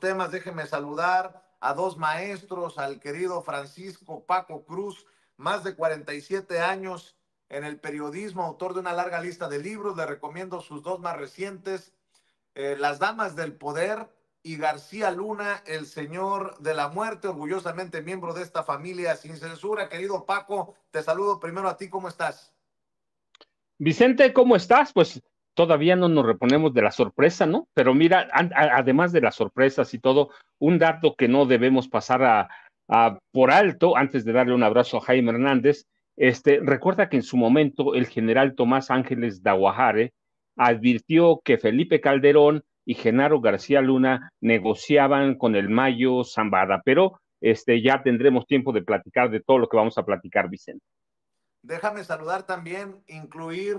temas, déjeme saludar a dos maestros, al querido Francisco Paco Cruz, más de 47 años en el periodismo, autor de una larga lista de libros, le recomiendo sus dos más recientes, eh, Las Damas del Poder y García Luna, el Señor de la Muerte, orgullosamente miembro de esta familia sin censura. Querido Paco, te saludo primero a ti, ¿cómo estás? Vicente, ¿cómo estás? Pues todavía no nos reponemos de la sorpresa, ¿no? Pero mira, además de las sorpresas y todo, un dato que no debemos pasar a, por alto, antes de darle un abrazo a Jaime Hernández, este, recuerda que en su momento el general Tomás Ángeles Daguajare advirtió que Felipe Calderón y Genaro García Luna negociaban con el Mayo Zambada, pero este, ya tendremos tiempo de platicar de todo lo que vamos a platicar, Vicente. Déjame saludar también, incluir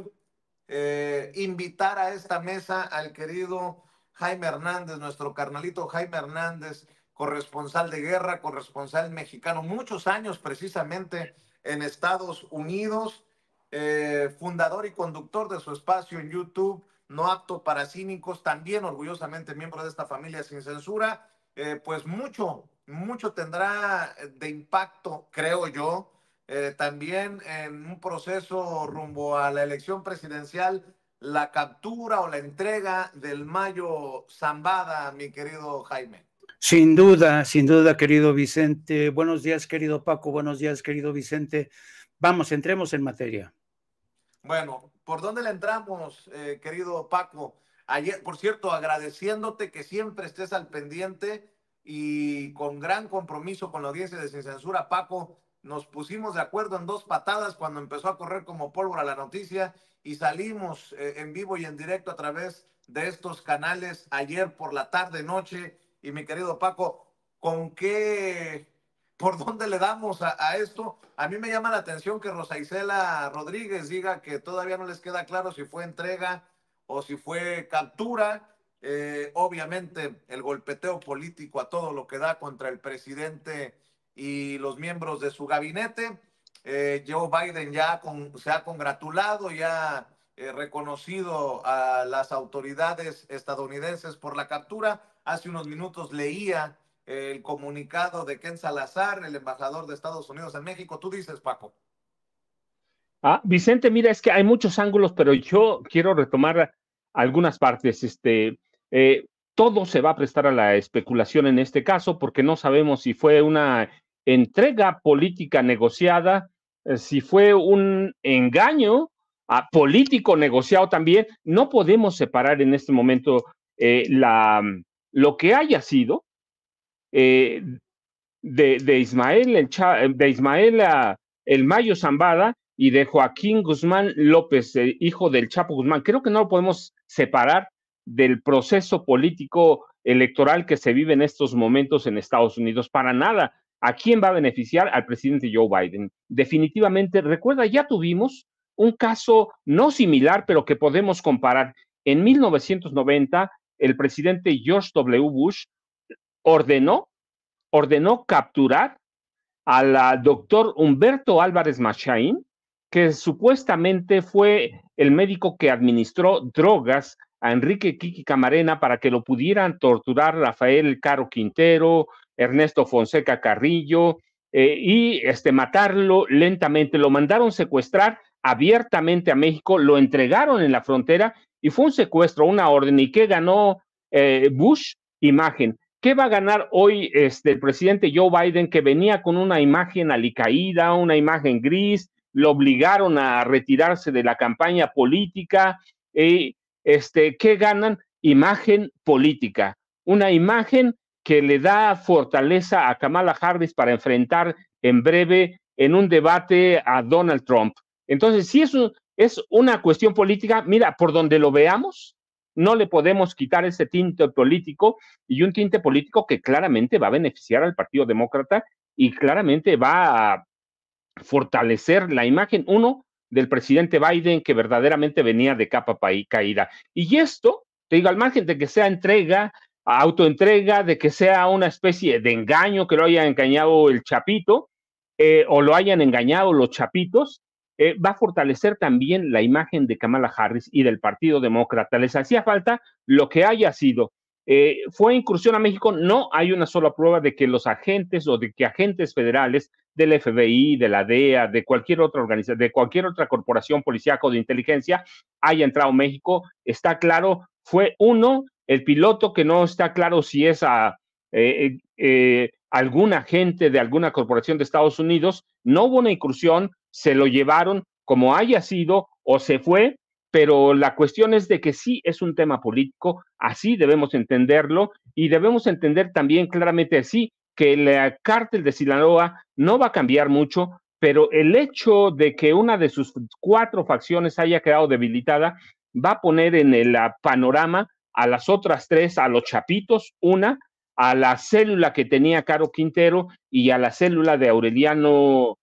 eh, invitar a esta mesa al querido Jaime Hernández, nuestro carnalito Jaime Hernández, corresponsal de guerra, corresponsal mexicano, muchos años precisamente en Estados Unidos, eh, fundador y conductor de su espacio en YouTube, no apto para cínicos, también orgullosamente miembro de esta familia sin censura, eh, pues mucho, mucho tendrá de impacto, creo yo, eh, también en un proceso rumbo a la elección presidencial, la captura o la entrega del Mayo Zambada, mi querido Jaime. Sin duda, sin duda, querido Vicente. Buenos días, querido Paco. Buenos días, querido Vicente. Vamos, entremos en materia. Bueno, ¿por dónde le entramos, eh, querido Paco? Ayer, por cierto, agradeciéndote que siempre estés al pendiente y con gran compromiso con la audiencia de Sin Censura, Paco, nos pusimos de acuerdo en dos patadas cuando empezó a correr como pólvora la noticia y salimos eh, en vivo y en directo a través de estos canales ayer por la tarde, noche. Y mi querido Paco, ¿con qué, por dónde le damos a, esto? A mí me llama la atención que Rosa Isela Rodríguez diga que todavía no les queda claro si fue entrega o si fue captura. Eh, obviamente el golpeteo político a todo lo que da contra el presidente y los miembros de su gabinete. Eh, Joe Biden ya se ha congratulado, ya eh, reconocido a las autoridades estadounidenses por la captura. Hace unos minutos leía eh, el comunicado de Ken Salazar, el embajador de Estados Unidos en México. Tú dices, Paco. Ah, Vicente, mira, es que hay muchos ángulos, pero yo quiero retomar algunas partes. Este, todo se va a prestar a la especulación en este caso, porque no sabemos si fue una entrega política negociada, eh, si fue un engaño a ah, político negociado también, no podemos separar en este momento eh, lo que haya sido eh, de, Ismael, el, de Ismael el Mayo Zambada y de Joaquín Guzmán López, hijo del Chapo Guzmán. Creo que no lo podemos separar del proceso político electoral que se vive en estos momentos en Estados Unidos. Para nada. ¿A quién va a beneficiar? Al presidente Joe Biden. Definitivamente, recuerda, ya tuvimos un caso no similar, pero que podemos comparar. En 1990, el presidente George W. Bush ordenó, ordenó capturar al doctor Humberto Álvarez Machain, que supuestamente fue el médico que administró drogas a Enrique Kiki Camarena para que lo pudieran torturar Rafael Caro Quintero, Ernesto Fonseca Carrillo, eh, y este, matarlo lentamente. Lo mandaron secuestrar abiertamente a México, lo entregaron en la frontera y fue un secuestro, una orden. ¿Y qué ganó eh, Bush? Imagen. ¿Qué va a ganar hoy este, el presidente Joe Biden que venía con una imagen alicaída, una imagen gris? Lo obligaron a retirarse de la campaña política. Eh, este, ¿qué ganan? Imagen política, una imagen que le da fortaleza a Kamala Harris para enfrentar en breve en un debate a Donald Trump. Entonces, si eso es una cuestión política, mira, por donde lo veamos, no le podemos quitar ese tinte político y un tinte político que claramente va a beneficiar al Partido Demócrata y claramente va a fortalecer la imagen, uno, del presidente Biden que verdaderamente venía de capa caída. Y esto, te digo, al margen de que sea entrega, autoentrega, de que sea una especie de engaño que lo haya engañado el chapito eh, o lo hayan engañado los chapitos, eh, va a fortalecer también la imagen de Kamala Harris y del Partido Demócrata. Les hacía falta lo que haya sido. Eh, fue incursión a México, no hay una sola prueba de que los agentes o de que agentes federales del FBI, de la DEA, de cualquier otra organización, de cualquier otra corporación policíaca o de inteligencia haya entrado México, está claro, fue uno, el piloto que no está claro si es a eh, eh, eh, algún agente de alguna corporación de Estados Unidos, no hubo una incursión, se lo llevaron como haya sido o se fue, pero la cuestión es de que sí es un tema político, así debemos entenderlo y debemos entender también claramente, así que el cártel de Sinaloa no va a cambiar mucho, pero el hecho de que una de sus cuatro facciones haya quedado debilitada va a poner en el ah, panorama a las otras tres, a los chapitos, una, a la célula que tenía Caro Quintero y a la célula de Aureliano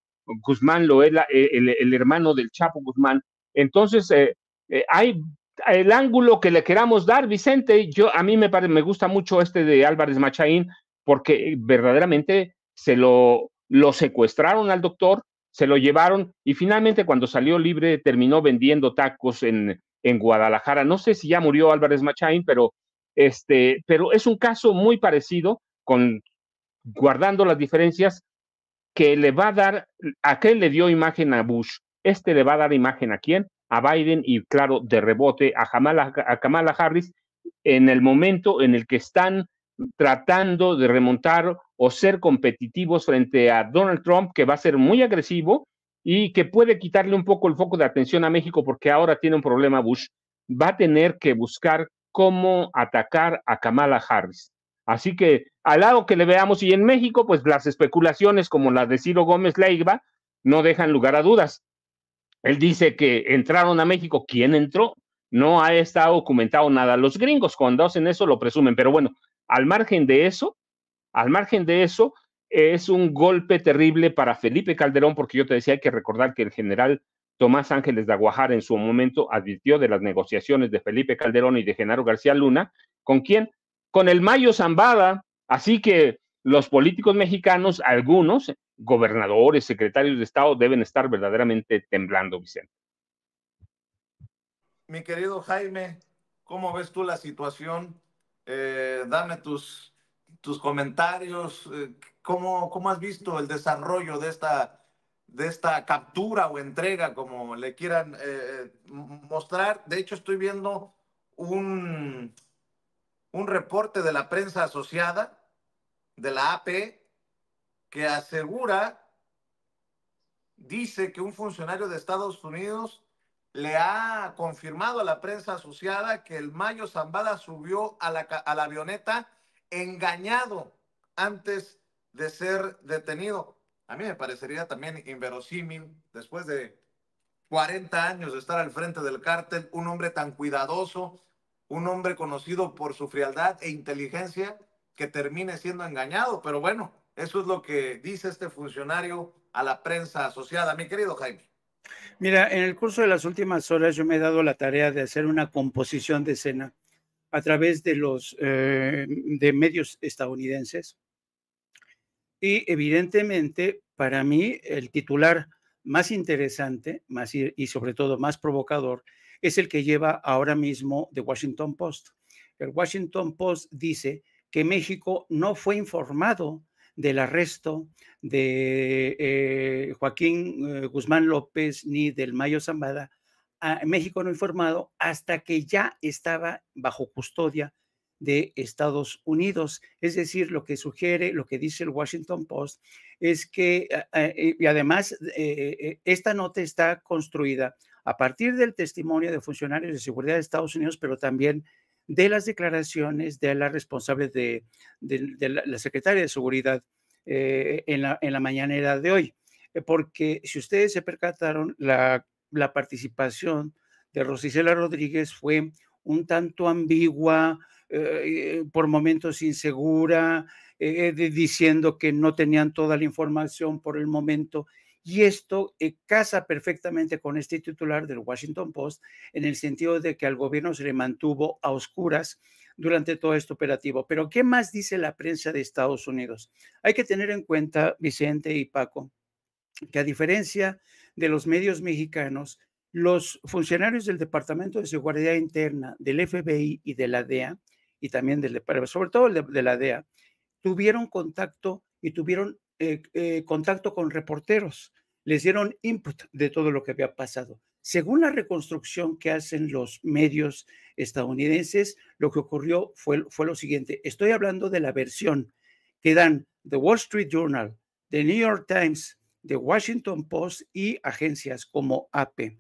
Guzmán Loela, eh, el, hermano del Chapo Guzmán. Entonces, eh, eh, hay el ángulo que le queramos dar, Vicente, yo a mí me, me gusta mucho este de Álvarez Machain porque verdaderamente se lo, secuestraron al doctor, se lo llevaron y finalmente cuando salió libre terminó vendiendo tacos en, en Guadalajara. No sé si ya murió Álvarez Machain, pero, este, pero es un caso muy parecido, con, guardando las diferencias, que le va a dar, aquel le dio imagen a Bush, este le va a dar imagen a quién, a Biden y claro, de rebote a Kamala Harris en el momento en el que están tratando de remontar o ser competitivos frente a Donald Trump, que va a ser muy agresivo y que puede quitarle un poco el foco de atención a México porque ahora tiene un problema Bush. Va a tener que buscar cómo atacar a Kamala Harris. Así que al lado que le veamos y en México, pues las especulaciones como las de Ciro Gómez Leiva no dejan lugar a dudas. Él dice que entraron a México, ¿quién entró? No ha estado documentado nada. Los gringos cuando hacen eso lo presumen, pero bueno, al margen de eso, al margen de eso, es un golpe terrible para Felipe Calderón, porque yo te decía, hay que recordar que el general Tomás Ángeles de Aguajar en su momento advirtió de las negociaciones de Felipe Calderón y de Genaro García Luna, ¿con quién? Con el Mayo Zambada. Así que los políticos mexicanos, algunos gobernadores, secretarios de Estado, deben estar verdaderamente temblando, Vicente. Mi querido Jaime, ¿cómo ves tú la situación eh, dame tus, tus comentarios, eh, ¿cómo, has visto el desarrollo de esta, de esta captura o entrega, como le quieran eh, mostrar? De hecho, estoy viendo un, un reporte de la prensa asociada, de la AP, que asegura, dice que un funcionario de Estados Unidos le ha confirmado a la prensa asociada que el Mayo Zambada subió a la, avioneta engañado antes de ser detenido. A mí me parecería también inverosímil, después de 40 años de estar al frente del cártel, un hombre tan cuidadoso, un hombre conocido por su frialdad e inteligencia, que termine siendo engañado. Pero bueno, eso es lo que dice este funcionario a la prensa asociada. Mi querido Jaime. Mira, en el curso de las últimas horas yo me he dado la tarea de hacer una composición de escena a través de los eh, de medios estadounidenses. Y evidentemente, para mí, el titular más interesante y sobre todo más provocador es el que lleva ahora mismo The Washington Post. El Washington Post dice que México no fue informado del arresto de eh, Joaquín eh, Guzmán López ni del Mayo Zambada a ah, México no informado hasta que ya estaba bajo custodia de Estados Unidos. Es decir, lo que sugiere, lo que dice el Washington Post, es que, eh, y además, esta nota está construida a partir del testimonio de funcionarios de seguridad de Estados Unidos, pero también de las declaraciones de la responsable de, la, secretaria de Seguridad eh, en, la, en, mañanera de hoy. Eh, porque si ustedes se percataron, la, participación de Rosicela Rodríguez fue un tanto ambigua, eh, por momentos insegura, diciendo que no tenían toda la información por el momento y esto casa perfectamente con este titular del Washington Post en el sentido de que al gobierno se le mantuvo a oscuras durante todo este operativo. Pero ¿qué más dice la prensa de Estados Unidos? Hay que tener en cuenta, Vicente y Paco, que a diferencia de los medios mexicanos, los funcionarios del Departamento de Seguridad Interna, del FBI y de la DEA, y también del, sobre todo de, de la DEA, tuvieron contacto y tuvieron eh, eh, contacto con reporteros les dieron input de todo lo que había pasado. Según la reconstrucción que hacen los medios estadounidenses, lo que ocurrió fue, lo siguiente. Estoy hablando de la versión que dan The Wall Street Journal, The New York Times, The Washington Post y agencias como AP.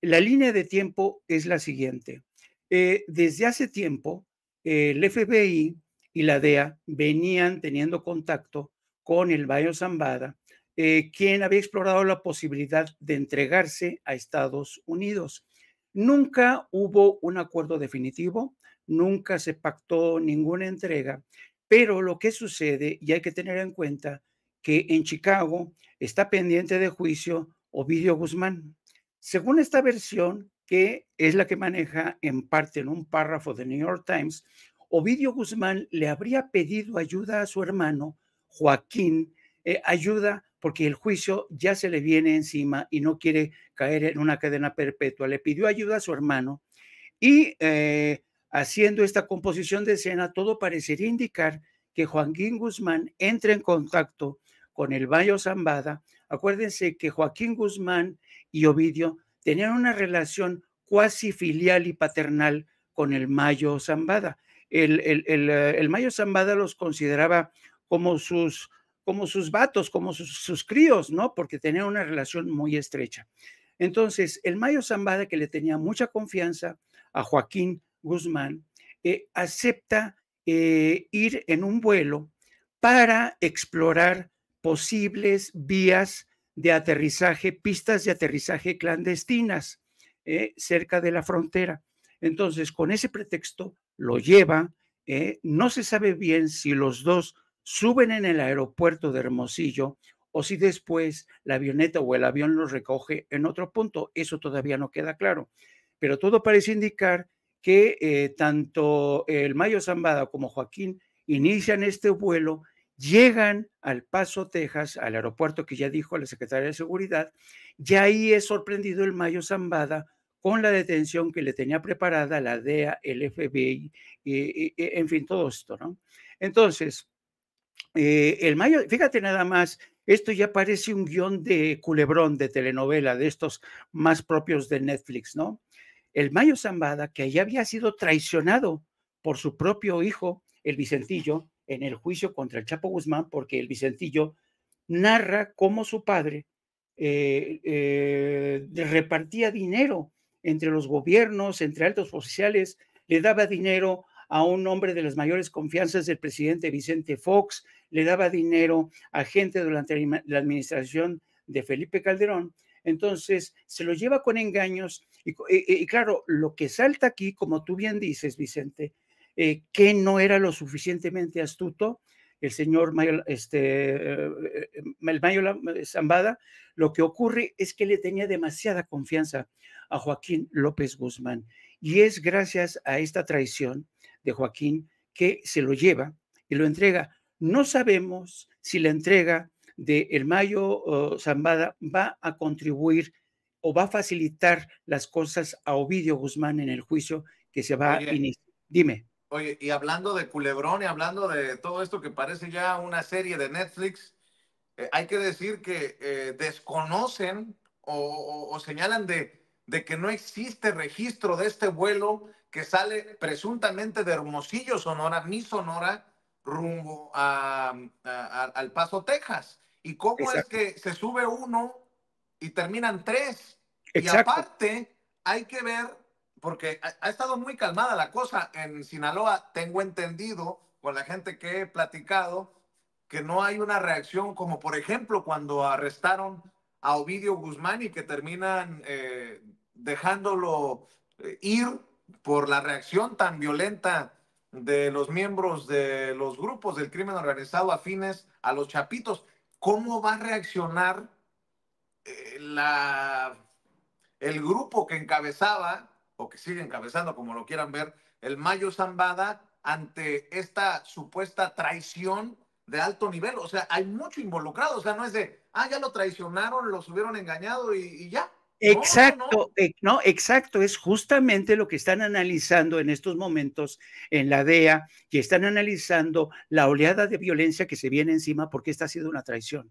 La línea de tiempo es la siguiente. Eh, desde hace tiempo, eh, el FBI y la DEA venían teniendo contacto con el Bayo Zambada eh, quien había explorado la posibilidad de entregarse a Estados Unidos. Nunca hubo un acuerdo definitivo, nunca se pactó ninguna entrega, pero lo que sucede, y hay que tener en cuenta, que en Chicago está pendiente de juicio Ovidio Guzmán. Según esta versión, que es la que maneja en parte en un párrafo de New York Times, Ovidio Guzmán le habría pedido ayuda a su hermano Joaquín, eh, ayuda porque el juicio ya se le viene encima y no quiere caer en una cadena perpetua. Le pidió ayuda a su hermano y eh, haciendo esta composición de escena, todo parecería indicar que Joaquín Guzmán entra en contacto con el mayo Zambada. Acuérdense que Joaquín Guzmán y Ovidio tenían una relación cuasi filial y paternal con el Mayo Zambada. el eh, Mayo Zambada los consideraba como sus como sus vatos, como sus, críos, ¿no? Porque tenían una relación muy estrecha. Entonces, el Mayo Zambada, que le tenía mucha confianza a Joaquín Guzmán, eh, acepta eh, ir en un vuelo para explorar posibles vías de aterrizaje, pistas de aterrizaje clandestinas eh, cerca de la frontera. Entonces, con ese pretexto, lo lleva. no se sabe bien si los dos suben en el aeropuerto de Hermosillo o si después la avioneta o el avión los recoge en otro punto. Eso todavía no queda claro. Pero todo parece indicar que eh, tanto el Mayo Zambada como Joaquín inician este vuelo, llegan al Paso, Texas, al aeropuerto que ya dijo la secretaria de Seguridad, y ahí es sorprendido el Mayo Zambada con la detención que le tenía preparada la DEA, el FBI, en fin, todo esto, ¿no? Entonces, eh, el mayo, fíjate nada más, esto ya parece un guión de culebrón, de telenovela, de estos más propios de Netflix, ¿no? El Mayo Zambada, que ya había sido traicionado por su propio hijo, el Vicentillo, en el juicio contra el Chapo Guzmán, porque el Vicentillo narra cómo su padre eh, eh, repartía dinero entre los gobiernos, entre altos oficiales, le daba dinero a un hombre de las mayores confianzas del presidente Vicente Fox, le daba dinero a gente durante la administración de Felipe Calderón. Entonces, se lo lleva con engaños y, claro, lo que salta aquí, como tú bien dices, Vicente, eh, que no era lo suficientemente astuto el señor Mayola este, eh, el Zambada, lo que ocurre es que le tenía demasiada confianza a Joaquín López Guzmán. Y es gracias a esta traición, de Joaquín que se lo lleva y lo entrega. No sabemos si la entrega de El Mayo Zambada va a contribuir o va a facilitar las cosas a Ovidio Guzmán en el juicio que se va a iniciar. Dime. Oye, y hablando de Culebrón y hablando de todo esto que parece ya una serie de Netflix, eh, hay que decir que eh, desconocen o, señalan de, de, que no existe registro de este vuelo que sale presuntamente de Hermosillo, Sonora, mi Sonora, rumbo a, al Paso, Texas. ¿Y cómo es que se sube uno y terminan tres? Y aparte, hay que ver, porque ha, estado muy calmada la cosa en Sinaloa, tengo entendido con la gente que he platicado, que no hay una reacción como por ejemplo cuando arrestaron a Ovidio Guzmán y que terminan eh, dejándolo eh, ir por la reacción tan violenta de los miembros de los grupos del crimen organizado afines a los chapitos. ¿Cómo va a reaccionar eh, el grupo que encabezaba, o que sigue encabezando, como lo quieran ver, el Mayo Zambada ante esta supuesta traición de alto nivel? O sea, hay mucho involucrado, o sea, no es de, ah, ya lo traicionaron, los hubieron engañado y ya. Exacto, eh, no, exacto, es justamente lo que están analizando en estos momentos en la DEA, que están analizando la oleada de violencia que se viene encima porque esta ha sido una traición.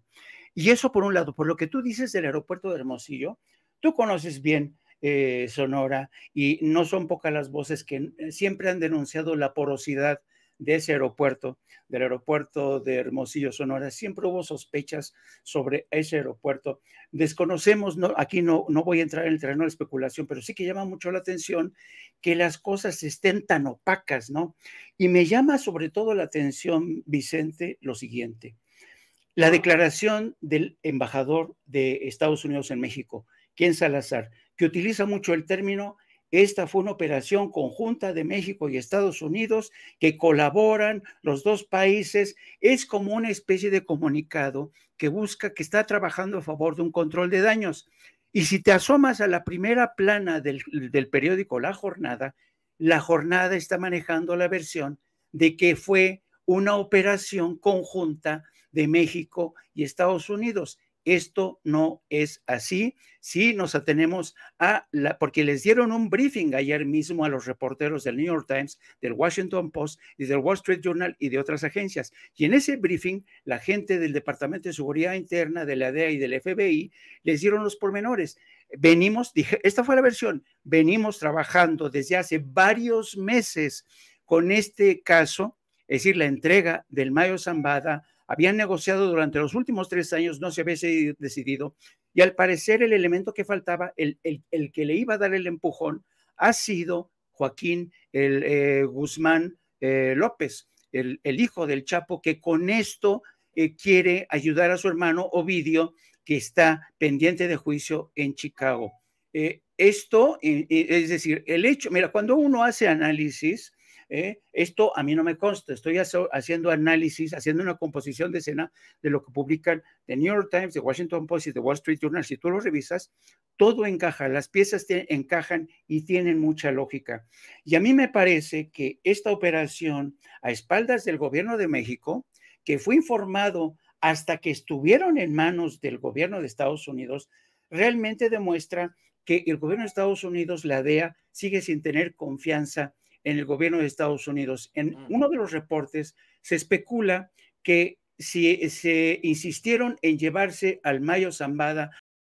Y eso por un lado, por lo que tú dices del aeropuerto de Hermosillo, tú conoces bien eh, Sonora y no son pocas las voces que eh, siempre han denunciado la porosidad de ese aeropuerto, del aeropuerto de Hermosillo, Sonora. Siempre hubo sospechas sobre ese aeropuerto. Desconocemos, no, aquí no, no voy a entrar en el terreno de especulación, pero sí que llama mucho la atención que las cosas estén tan opacas, ¿no? Y me llama sobre todo la atención, Vicente, lo siguiente. La declaración del embajador de Estados Unidos en México, Ken Salazar, que utiliza mucho el término esta fue una operación conjunta de México y Estados Unidos que colaboran los dos países. Es como una especie de comunicado que busca, que está trabajando a favor de un control de daños. Y si te asomas a la primera plana del, periódico La Jornada, La Jornada está manejando la versión de que fue una operación conjunta de México y Estados Unidos. Esto no es así. Si nos atenemos a la, porque les dieron un briefing ayer mismo a los reporteros del New York Times, del Washington Post y del Wall Street Journal y de otras agencias. Y en ese briefing, la gente del Departamento de Seguridad Interna, de la DEA y del FBI les dieron los pormenores. Venimos, dije, esta fue la versión, venimos trabajando desde hace varios meses con este caso, es decir, la entrega del Mayo Zambada habían negociado durante los últimos tres años, no se había decidido, y al parecer el elemento que faltaba, el, que le iba a dar el empujón, ha sido Joaquín el, eh, Guzmán eh, López, el, hijo del Chapo, que con esto eh, quiere ayudar a su hermano Ovidio, que está pendiente de juicio en Chicago. esto, es decir, el hecho, mira, cuando uno hace análisis, ¿eh? esto a mí no me consta, estoy haciendo análisis, haciendo una composición de escena de lo que publican The New York Times, The Washington Post y The Wall Street Journal. Si tú lo revisas, todo encaja, las piezas encajan y tienen mucha lógica. Y a mí me parece que esta operación a espaldas del gobierno de México, que fue informado hasta que estuvieron en manos del gobierno de Estados Unidos, realmente demuestra que el gobierno de Estados Unidos, la DEA, sigue sin tener confianza en el gobierno de Estados Unidos. En mm. uno de los reportes se especula que si eh, se insistieron en llevarse al Mayo Zambada a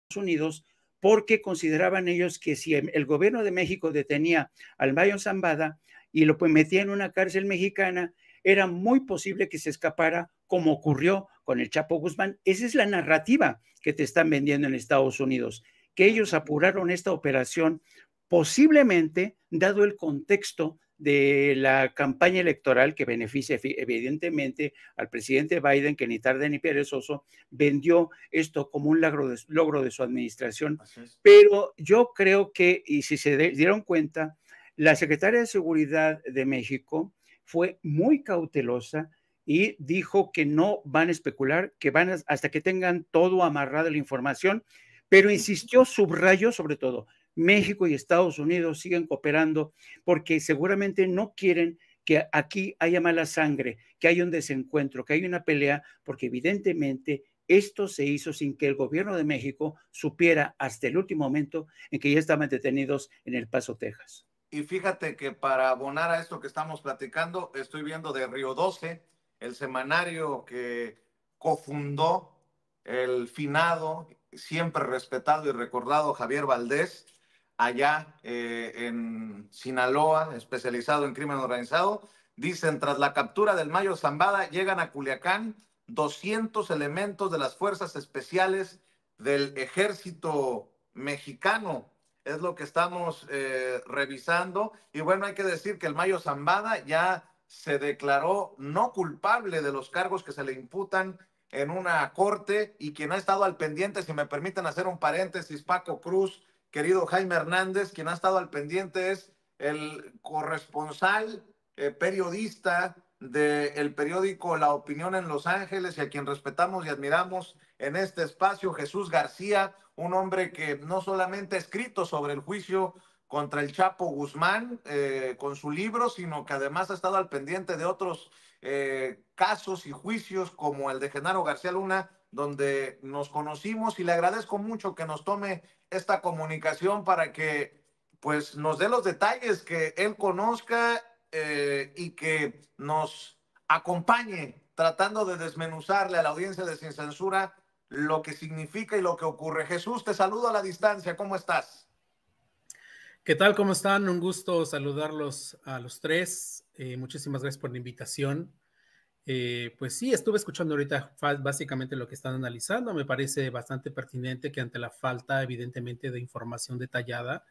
Estados Unidos porque consideraban ellos que si em, el gobierno de México detenía al Mayo Zambada y lo metía en una cárcel mexicana, era muy posible que se escapara como ocurrió con el Chapo Guzmán. Esa es la narrativa que te están vendiendo en Estados Unidos, que ellos apuraron esta operación posiblemente, dado el contexto de la campaña electoral que beneficia evidentemente al presidente Biden, que ni tarde ni perezoso vendió esto como un logro de, su administración. Pero yo creo que, y si se dieron cuenta, la secretaria de Seguridad de México fue muy cautelosa y dijo que no van a especular, que van hasta que tengan todo amarrado la información, pero insistió, subrayó sobre todo, México y Estados Unidos siguen cooperando porque seguramente no quieren que aquí haya mala sangre, que haya un desencuentro, que haya una pelea, porque evidentemente esto se hizo sin que el gobierno de México supiera hasta el último momento en que ya estaban detenidos en El Paso, Texas. Y fíjate que para abonar a esto que estamos platicando, estoy viendo de Río 12, el semanario que cofundó el finado, siempre respetado y recordado Javier Valdés, allá eh, en Sinaloa, especializado en crimen organizado. Dicen, tras la captura del Mayo Zambada, llegan a Culiacán 200 elementos de las fuerzas especiales del ejército mexicano. Es lo que estamos eh, revisando. Y bueno, hay que decir que el Mayo Zambada ya se declaró no culpable de los cargos que se le imputan en una corte y quien ha estado al pendiente, si me permiten hacer un paréntesis, Paco Cruz, querido Jaime Hernández, quien ha estado al pendiente, es el corresponsal eh, periodista del periódico La Opinión en Los Ángeles y a quien respetamos y admiramos en este espacio, Jesús García, un hombre que no solamente ha escrito sobre el juicio contra el Chapo Guzmán eh, con su libro, sino que además ha estado al pendiente de otros eh, casos y juicios como el de Genaro García Luna, donde nos conocimos y le agradezco mucho que nos tome esta comunicación para que pues nos dé los detalles que él conozca eh, y que nos acompañe tratando de desmenuzarle a la audiencia de Sin Censura lo que significa y lo que ocurre. Jesús, te saludo a la distancia, ¿cómo estás? ¿Qué tal? ¿Cómo están? Un gusto saludarlos a los tres. Eh, muchísimas gracias por la invitación. Eh, pues sí, estuve escuchando ahorita básicamente lo que están analizando. Me parece bastante pertinente que ante la falta, evidentemente, de información detallada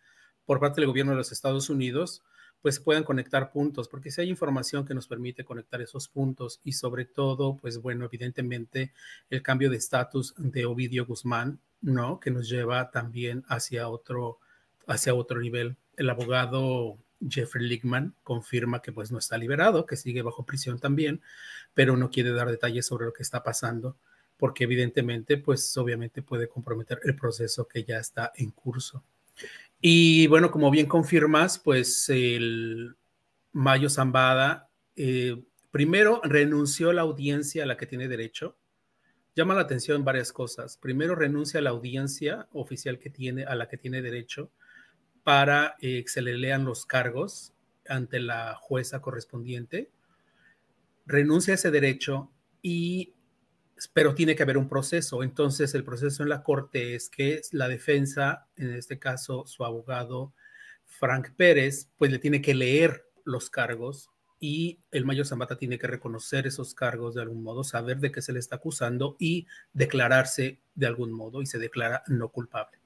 por parte del gobierno de los Estados Unidos, pues puedan conectar puntos, porque si hay información que nos permite conectar esos puntos y sobre todo, pues bueno, evidentemente el cambio de estatus de Ovidio Guzmán, ¿no? Que nos lleva también hacia otro, hacia otro nivel. El abogado Jeffrey Lickman confirma que pues no está liberado, que sigue bajo prisión también, pero no quiere dar detalles sobre lo que está pasando porque evidentemente pues obviamente puede comprometer el proceso que ya está en curso. Y bueno, como bien confirmas, pues el Mayo Zambada eh, primero renunció a la audiencia a la que tiene derecho. Llama la atención varias cosas. Primero renuncia a la audiencia oficial que tiene, a la que tiene derecho para eh, que se le lean los cargos ante la jueza correspondiente, renuncia a ese derecho y pero tiene que haber un proceso. Entonces, el proceso en la corte es que la defensa, en este caso su abogado Frank Pérez, pues le tiene que leer los cargos y el mayor Zambata tiene que reconocer esos cargos de algún modo, saber de qué se le está acusando y declararse de algún modo y se declara no culpable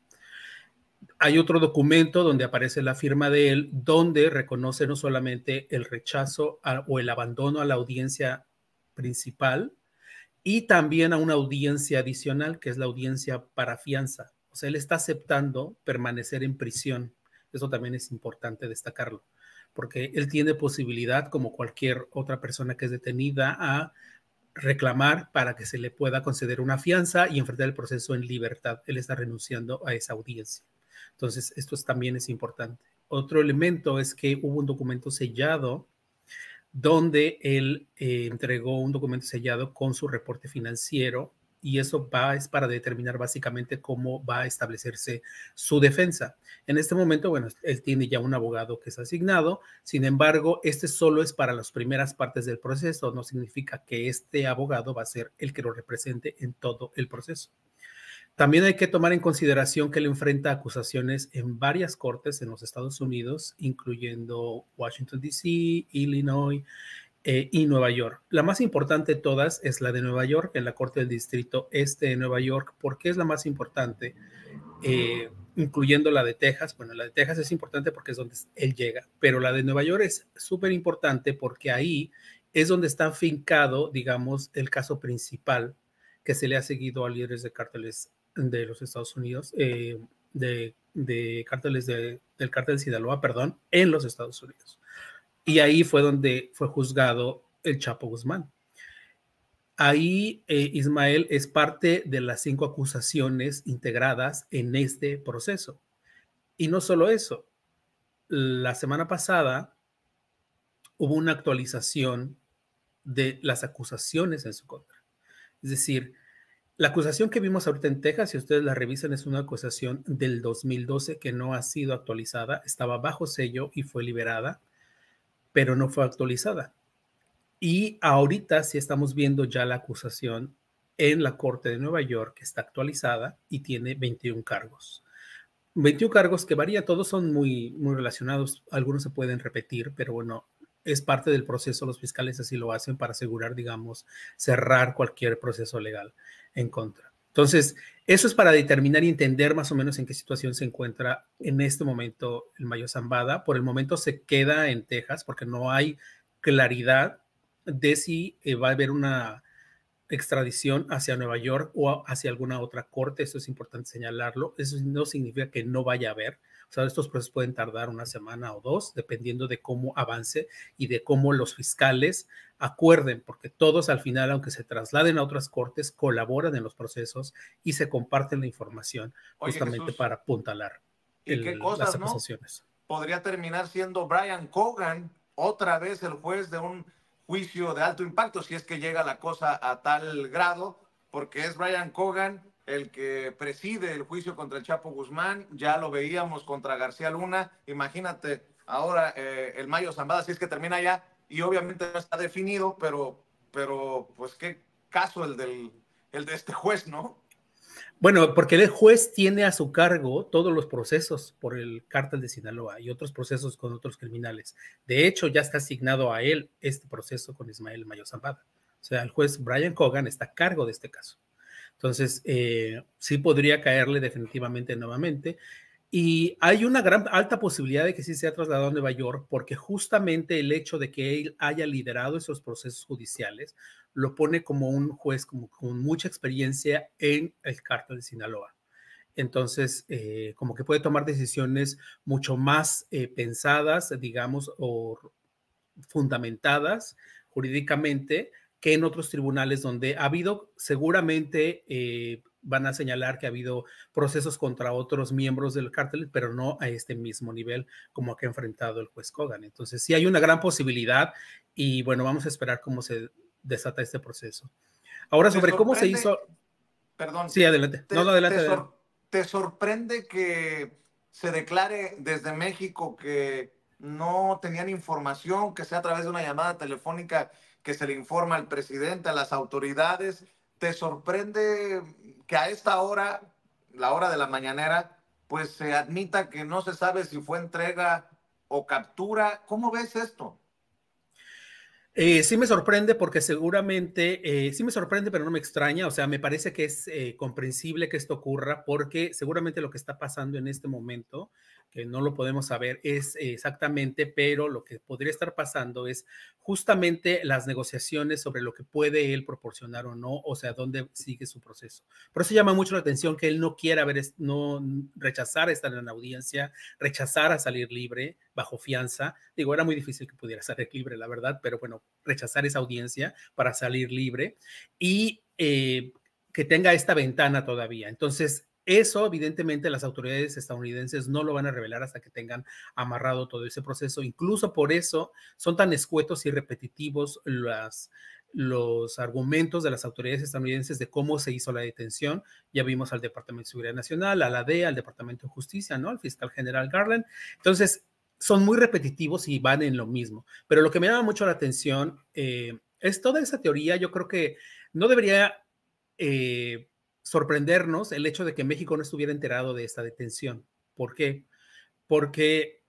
hay otro documento donde aparece la firma de él, donde reconoce no solamente el rechazo o el abandono a la audiencia principal, y también a una audiencia adicional, que es la audiencia para fianza. O sea, él está aceptando permanecer en prisión. Eso también es importante destacarlo, porque él tiene posibilidad, como cualquier otra persona que es detenida, a reclamar para que se le pueda conceder una fianza y enfrentar el proceso en libertad. Él está renunciando a esa audiencia. Entonces, esto también es importante. Otro elemento es que hubo un documento sellado donde él eh, entregó un documento sellado con su reporte financiero y eso va, es para determinar básicamente cómo va a establecerse su defensa. En este momento, bueno, él tiene ya un abogado que es asignado, sin embargo, este solo es para las primeras partes del proceso, no significa que este abogado va a ser el que lo represente en todo el proceso. También hay que tomar en consideración que él enfrenta acusaciones en varias cortes en los Estados Unidos, incluyendo Washington, D.C., Illinois eh, y Nueva York. La más importante de todas es la de Nueva York, en la Corte del Distrito Este de Nueva York. porque es la más importante? Eh, incluyendo la de Texas. Bueno, la de Texas es importante porque es donde él llega, pero la de Nueva York es súper importante porque ahí es donde está fincado, digamos, el caso principal que se le ha seguido a líderes de cárteles de los Estados Unidos, eh, de, de, cárteles del cártel de Sinaloa, perdón, en los Estados Unidos. Y ahí fue donde fue juzgado el Chapo Guzmán. Ahí eh, Ismael es parte de las cinco acusaciones integradas en este proceso. Y no solo eso, la semana pasada hubo una actualización de las acusaciones en su contra. Es decir, la acusación que vimos ahorita en Texas, si ustedes la revisan, es una acusación del 2012 que no ha sido actualizada, estaba bajo sello y fue liberada, pero no fue actualizada. Y ahorita sí estamos viendo ya la acusación en la Corte de Nueva York, que está actualizada y tiene 21 cargos. 21 cargos que varía, todos son muy, muy relacionados, algunos se pueden repetir, pero bueno, es parte del proceso, los fiscales así lo hacen para asegurar, digamos, cerrar cualquier proceso legal en contra. Entonces, eso es para determinar y entender más o menos en qué situación se encuentra en este momento el Mayo Zambada. Por el momento se queda en Texas porque no hay claridad de si eh, va a haber una extradición hacia Nueva York o hacia alguna otra corte. Eso es importante señalarlo. Eso no significa que no vaya a haber estos procesos pueden tardar una semana o dos, dependiendo de cómo avance y de cómo los fiscales acuerden, porque todos al final, aunque se trasladen a otras cortes, colaboran en los procesos y se comparten la información justamente para apuntalar las acusaciones. Podría terminar siendo Brian Cogan otra vez el juez de un juicio de alto impacto, si es que llega la cosa a tal grado, porque es Brian Cogan el que preside el juicio contra el Chapo Guzmán, ya lo veíamos contra García Luna, imagínate ahora eh, el Mayo Zambada, si es que termina ya, y obviamente no está definido, pero, pero pues qué caso el, el de este juez, ¿no? Bueno, porque el juez tiene a su cargo todos los procesos por el cártel de Sinaloa y otros procesos con otros criminales. De hecho, ya está asignado a él este proceso con Ismael Mayo Zambada. O sea, el juez Brian Cogan está a cargo de este caso. Entonces, eh, sí podría caerle definitivamente nuevamente. Y hay una gran alta posibilidad de que sí sea trasladado a Nueva York porque justamente el hecho de que él haya liderado esos procesos judiciales lo pone como un juez como, con mucha experiencia en el cártel de Sinaloa. Entonces, eh, como que puede tomar decisiones mucho más eh, pensadas, digamos, o fundamentadas jurídicamente que en otros tribunales donde ha habido, seguramente eh, van a señalar que ha habido procesos contra otros miembros del cártel, pero no a este mismo nivel como que ha enfrentado el juez Kogan. Entonces, sí hay una gran posibilidad y bueno, vamos a esperar cómo se desata este proceso. Ahora, sobre cómo se hizo... Perdón. Sí, adelante. no, adelante. ¿Te sorprende que se declare desde México que no tenían información, que sea a través de una llamada telefónica que se le informa al presidente, a las autoridades. ¿Te sorprende que a esta hora, la hora de la mañanera, pues se admita que no se sabe si fue entrega o captura? ¿Cómo ves esto? Eh, sí me sorprende porque seguramente, eh, sí me sorprende, pero no me extraña, o sea, me parece que es eh, comprensible que esto ocurra porque seguramente lo que está pasando en este momento que no lo podemos saber es eh, exactamente, pero lo que podría estar pasando es justamente las negociaciones sobre lo que puede él proporcionar o no, o sea, dónde sigue su proceso. Por eso llama mucho la atención que él no quiera ver, no rechazar estar en la audiencia, rechazar a salir libre bajo fianza. Digo, era muy difícil que pudiera salir libre, la verdad, pero bueno, rechazar esa audiencia para salir libre y eh, que tenga esta ventana todavía. Entonces, eso, evidentemente, las autoridades estadounidenses no lo van a revelar hasta que tengan amarrado todo ese proceso. Incluso por eso son tan escuetos y repetitivos los argumentos de las autoridades estadounidenses de cómo se hizo la detención. Ya vimos al Departamento de Seguridad Nacional, a la DEA, al Departamento de Justicia, ¿no? Al fiscal general Garland. Entonces, son muy repetitivos y van en lo mismo. Pero lo que me llama mucho la atención eh, es toda esa teoría. Yo creo que no debería... Eh, sorprendernos el hecho de que México no estuviera enterado de esta detención. ¿Por qué? Porque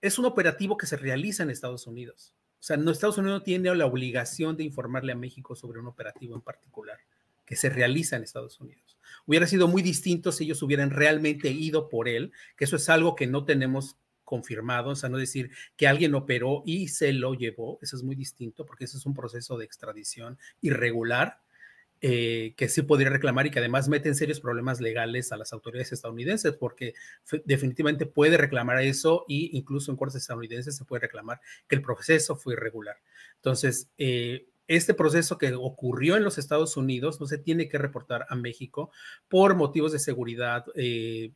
es un operativo que se realiza en Estados Unidos. O sea, no Estados Unidos tiene la obligación de informarle a México sobre un operativo en particular que se realiza en Estados Unidos. Hubiera sido muy distinto si ellos hubieran realmente ido por él, que eso es algo que no tenemos confirmado, o sea, no decir que alguien operó y se lo llevó, eso es muy distinto porque eso es un proceso de extradición irregular eh, que sí podría reclamar y que además mete en serios problemas legales a las autoridades estadounidenses, porque definitivamente puede reclamar eso e incluso en cortes estadounidenses se puede reclamar que el proceso fue irregular. Entonces, eh, este proceso que ocurrió en los Estados Unidos no se tiene que reportar a México por motivos de seguridad, eh,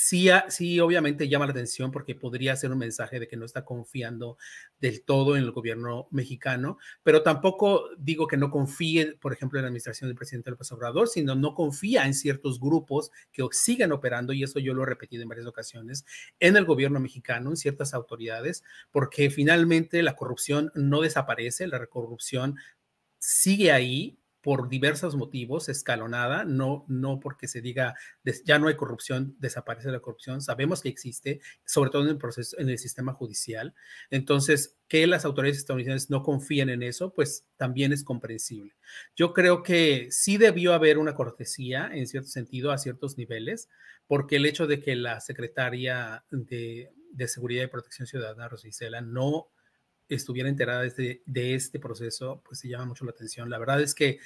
sí, obviamente llama la atención porque podría ser un mensaje de que no está confiando del todo en el gobierno mexicano, pero tampoco digo que no confíe, por ejemplo, en la administración del presidente López Obrador, sino no confía en ciertos grupos que siguen operando, y eso yo lo he repetido en varias ocasiones, en el gobierno mexicano, en ciertas autoridades, porque finalmente la corrupción no desaparece, la corrupción sigue ahí por diversos motivos, escalonada, no, no porque se diga ya no hay corrupción, desaparece la corrupción, sabemos que existe, sobre todo en el, proceso, en el sistema judicial. Entonces, que las autoridades estadounidenses no confíen en eso, pues también es comprensible. Yo creo que sí debió haber una cortesía, en cierto sentido, a ciertos niveles, porque el hecho de que la secretaria de, de Seguridad y Protección Ciudadana, Rosicela, no estuviera enterada este, de, este proceso, pues se llama mucho la atención. La verdad es que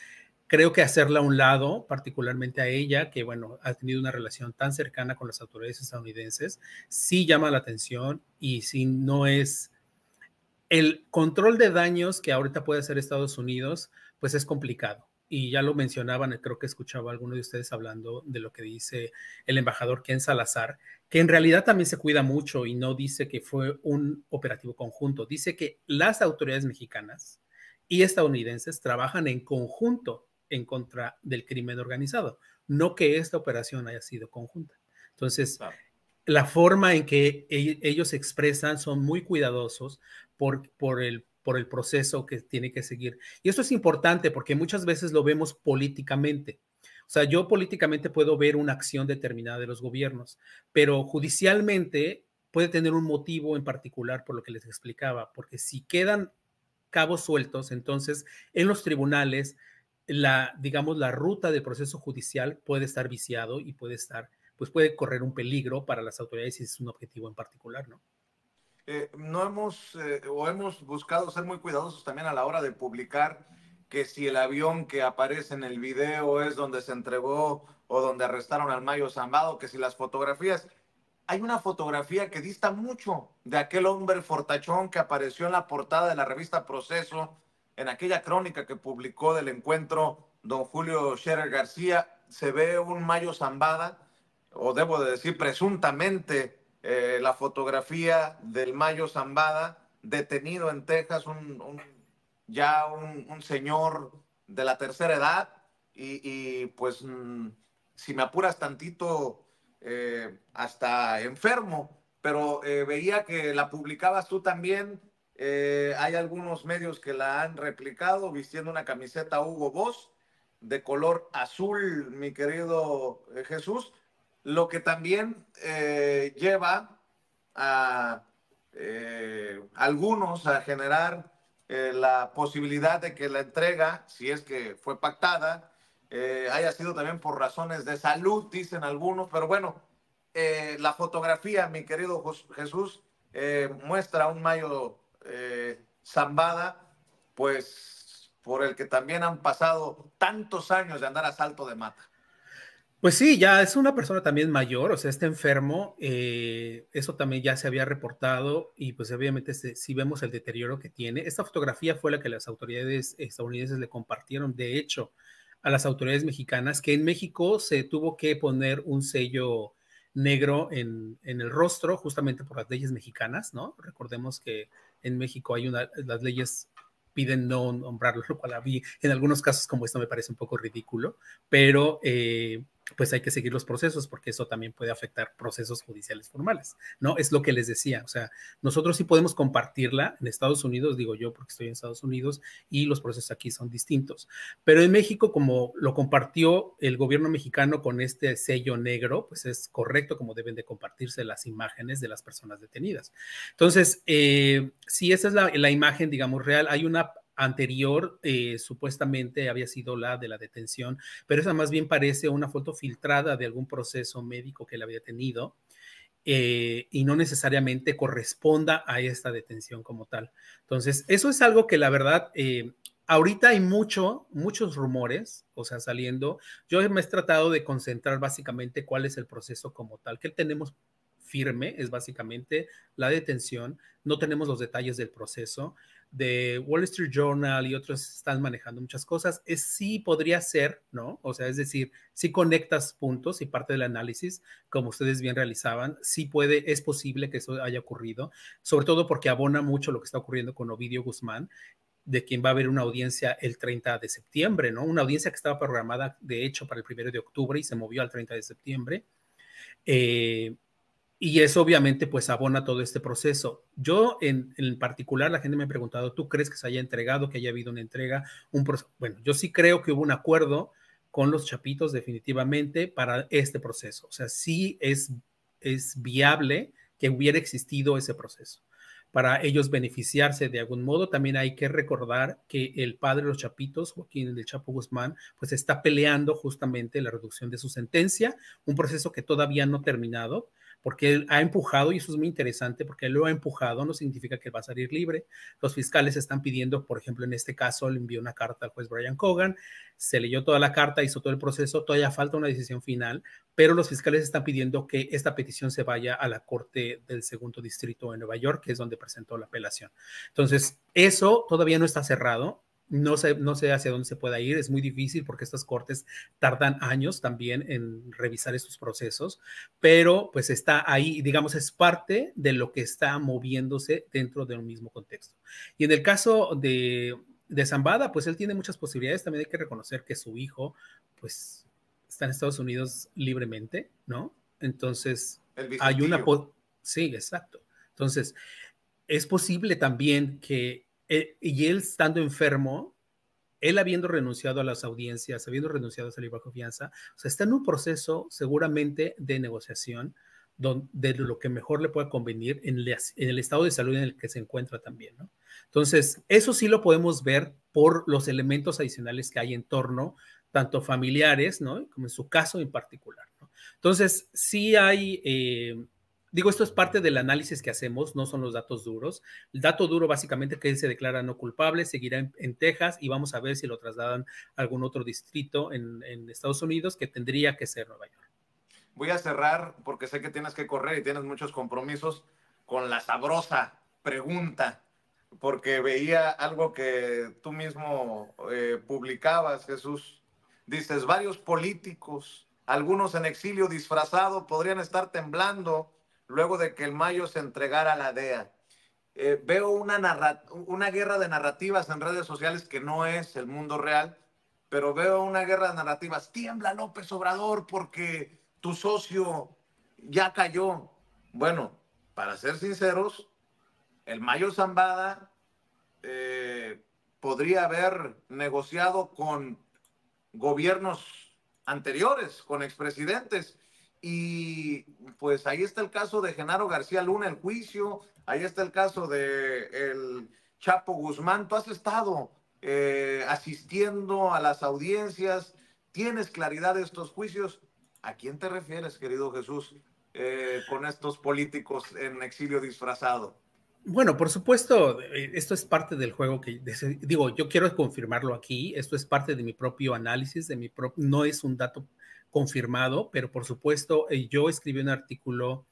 creo que hacerla a un lado, particularmente a ella, que bueno, ha tenido una relación tan cercana con las autoridades estadounidenses, sí llama la atención y si no es el control de daños que ahorita puede hacer Estados Unidos, pues es complicado y ya lo mencionaban, eh, creo que escuchaba a alguno de ustedes hablando de lo que dice el embajador Ken Salazar, que en realidad también se cuida mucho y no dice que fue un operativo conjunto, dice que las autoridades mexicanas y estadounidenses trabajan en conjunto en contra del crimen organizado, no que esta operación haya sido conjunta. Entonces, la forma en que e-, ellos expresan son muy cuidadosos por, por el por el proceso que tiene que seguir. Y esto es importante porque muchas veces lo vemos políticamente. O sea, yo políticamente puedo ver una acción determinada de los gobiernos, pero judicialmente puede tener un motivo en particular por lo que les explicaba, porque si quedan cabos sueltos, entonces en los tribunales la digamos la ruta del proceso judicial puede estar viciado y puede estar pues puede correr un peligro para las autoridades si es un objetivo en particular, ¿no? Eh, no hemos eh, o hemos buscado ser muy cuidadosos también a la hora de publicar que si el avión que aparece en el video es donde se entregó o donde arrestaron al Mayo Zambado, que si las fotografías, hay una fotografía que dista mucho de aquel hombre fortachón que apareció en la portada de la revista Proceso, en aquella crónica que publicó del encuentro don Julio Scherer García, se ve un Mayo Zambada, o debo de decir presuntamente eh, la fotografía del Mayo Zambada, detenido en Texas, ya un, señor de la tercera edad, y, pues mm, si me apuras tantito, eh, hasta enfermo, pero eh, veía que la publicabas tú también. hay algunos medios que la han replicado vistiendo una camiseta Hugo Boss de color azul, mi querido Jesús lo que también eh, lleva a eh, algunos a generar eh, la posibilidad de que la entrega, si es que fue pactada, haya sido también por razones de salud, dicen algunos, pero bueno, la fotografía, mi querido Jesús, muestra un mayo zambada, pues por el que también han pasado tantos años de andar a salto de mata. Pues sí, ya es una persona también mayor, o sea, está enfermo, eh, eso también ya se había reportado y pues obviamente este, si, vemos el deterioro que tiene, esta fotografía fue la que las autoridades estadounidenses le compartieron, de hecho, a las autoridades mexicanas, que en México se tuvo que poner un sello negro en, el rostro justamente por las leyes mexicanas, ¿no? Recordemos que en México hay una, las leyes piden no nombrarlo, lo cual en algunos casos como esto me parece un poco ridículo, pero... Eh, pues hay que seguir los procesos porque eso también puede afectar procesos judiciales formales, ¿no? Es lo que les decía, o sea, nosotros sí podemos compartirla en Estados Unidos, digo yo porque estoy en Estados Unidos y los procesos aquí son distintos, pero en México como lo compartió el gobierno mexicano con este sello negro, pues es correcto como deben de compartirse las imágenes de las personas detenidas. Entonces, eh, si esa es la, la imagen, digamos, real, hay una anterior eh, supuestamente había sido la de la detención, pero esa más bien parece una foto filtrada de algún proceso médico que él había tenido. Eh, y no necesariamente corresponda a esta detención como tal. Entonces, eso es algo que la verdad, eh, ahorita hay mucho, muchos rumores, o sea, saliendo. Yo me he tratado de concentrar básicamente cuál es el proceso como tal, que tenemos firme, es básicamente la detención, no tenemos los detalles del proceso de Wall Street Journal y otros están manejando muchas cosas, es sí podría ser, ¿no? O sea, es decir, si conectas puntos y parte del análisis, como ustedes bien realizaban, sí puede, es posible que eso haya ocurrido, sobre todo porque abona mucho lo que está ocurriendo con Ovidio Guzmán, de quien va a haber una audiencia el 30 de septiembre, ¿no? Una audiencia que estaba programada, de hecho, para el primero de octubre y se movió al 30 de septiembre. Eh, y eso obviamente pues abona todo este proceso. Yo en, particular, la gente me ha preguntado, ¿tú crees que se haya entregado, que haya habido una entrega? Un bueno, yo sí creo que hubo un acuerdo con los chapitos definitivamente para este proceso. O sea, sí es, es viable que hubiera existido ese proceso para ellos beneficiarse de algún modo. También hay que recordar que el padre de los Chapitos, Joaquín del Chapo Guzmán, pues está peleando justamente la reducción de su sentencia, un proceso que todavía no ha terminado, porque él ha empujado, y eso es muy interesante, porque él lo ha empujado, no significa que va a salir libre. Los fiscales están pidiendo, por ejemplo, en este caso, le envió una carta al juez Brian Cogan, se leyó toda la carta, hizo todo el proceso, todavía falta una decisión final, pero los fiscales están pidiendo que esta petición se vaya a la Corte del Segundo Distrito de Nueva York, que es donde presentó la apelación. Entonces, eso todavía no está cerrado. No sé, no sé hacia dónde se pueda ir, es muy difícil porque estas cortes tardan años también en revisar estos procesos, pero pues está ahí, digamos, es parte de lo que está moviéndose dentro de un mismo contexto. Y en el caso de, de Zambada, pues él tiene muchas posibilidades. También hay que reconocer que su hijo, pues, está en Estados Unidos libremente, ¿no? Entonces, hay una... Sí, exacto. Entonces, es posible también que, eh, y él estando enfermo, él habiendo renunciado a las audiencias, habiendo renunciado a salir bajo fianza, o sea, está en un proceso seguramente de negociación de lo que mejor le pueda convenir en, el estado de salud en el que se encuentra también, ¿no? Entonces, eso sí lo podemos ver por los elementos adicionales que hay en torno, tanto familiares, ¿no? Como en su caso en particular, Entonces, sí hay, eh, digo, esto es parte del análisis que hacemos, no son los datos duros. El dato duro básicamente que él se declara no culpable, seguirá en, Texas y vamos a ver si lo trasladan a algún otro distrito en, en Estados Unidos que tendría que ser Nueva York voy a cerrar porque sé que tienes que correr y tienes muchos compromisos con la sabrosa pregunta, porque veía algo que tú mismo eh, publicabas, Jesús. Dices, varios políticos, algunos en exilio disfrazado, podrían estar temblando luego de que el mayo se entregara a la DEA. Eh, veo una, una guerra de narrativas en redes sociales que no es el mundo real, pero veo una guerra de narrativas. Tiembla López Obrador porque tu socio ya cayó. Bueno, para ser sinceros, el Mayo Zambada eh, podría haber negociado con gobiernos anteriores, con expresidentes. Y pues ahí está el caso de Genaro García Luna, el juicio, ahí está el caso de el Chapo Guzmán. Tú has estado eh, asistiendo a las audiencias, tienes claridad de estos juicios. ¿A quién te refieres, querido Jesús, eh, con estos políticos en exilio disfrazado? Bueno, por supuesto, eh, esto es parte del juego que digo, yo quiero confirmarlo aquí, esto es parte de mi propio análisis, de mi propio. no es un dato confirmado, pero por supuesto, eh, yo escribí un artículo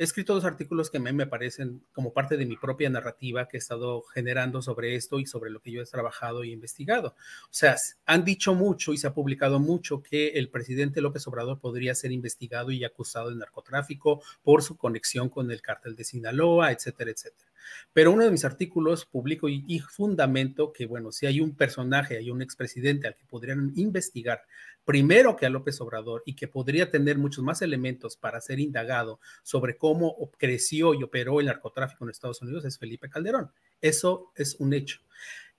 He escrito dos artículos que me, me parecen como parte de mi propia narrativa que he estado generando sobre esto y sobre lo que yo he trabajado y investigado. O sea, han dicho mucho y se ha publicado mucho que el presidente López Obrador podría ser investigado y acusado de narcotráfico por su conexión con el cártel de Sinaloa, etcétera, etcétera. Pero uno de mis artículos publico y, fundamento que, bueno, si hay un personaje, hay un expresidente al que podrían investigar primero que a López Obrador y que podría tener muchos más elementos para ser indagado sobre cómo creció y operó el narcotráfico en Estados Unidos es Felipe Calderón. Eso es un hecho.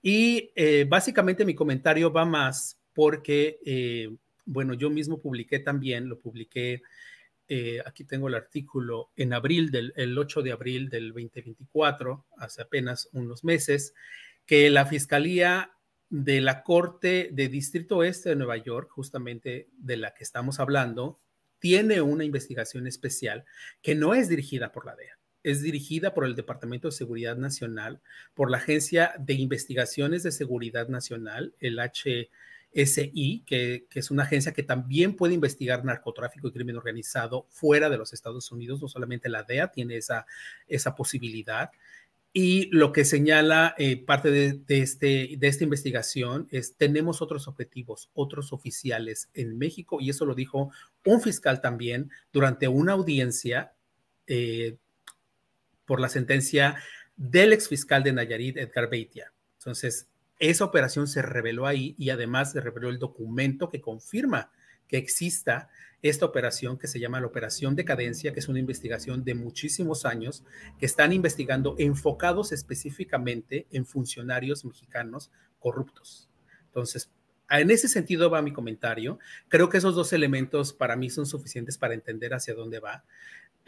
Y eh, básicamente mi comentario va más porque, eh, bueno, yo mismo publiqué también, lo publiqué eh, aquí tengo el artículo, en abril, del, el 8 de abril del 2024, hace apenas unos meses, que la Fiscalía de la Corte de Distrito Oeste de Nueva York, justamente de la que estamos hablando, tiene una investigación especial que no es dirigida por la DEA es dirigida por el Departamento de Seguridad Nacional, por la Agencia de Investigaciones de Seguridad Nacional, el H, SI, que, es una agencia que también puede investigar narcotráfico y crimen organizado fuera de los Estados Unidos, no solamente la DEA tiene esa, esa posibilidad. Y lo que señala eh, parte de, este, de esta investigación es, tenemos otros objetivos, otros oficiales en México, y eso lo dijo un fiscal también durante una audiencia eh, por la sentencia del exfiscal de Nayarit, Edgar Beitia. Entonces, esa operación se reveló ahí y además se reveló el documento que confirma que exista esta operación que se llama la Operación Decadencia, que es una investigación de muchísimos años, que están investigando enfocados específicamente en funcionarios mexicanos corruptos. Entonces, en ese sentido va mi comentario. Creo que esos dos elementos para mí son suficientes para entender hacia dónde va